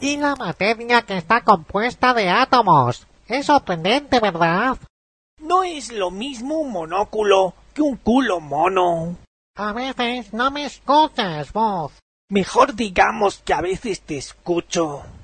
y la materia que está compuesta de átomos. Es sorprendente, ¿verdad? No es lo mismo un monóculo que un culo mono. A veces no me escuchas, voz. Mejor digamos que a veces te escucho.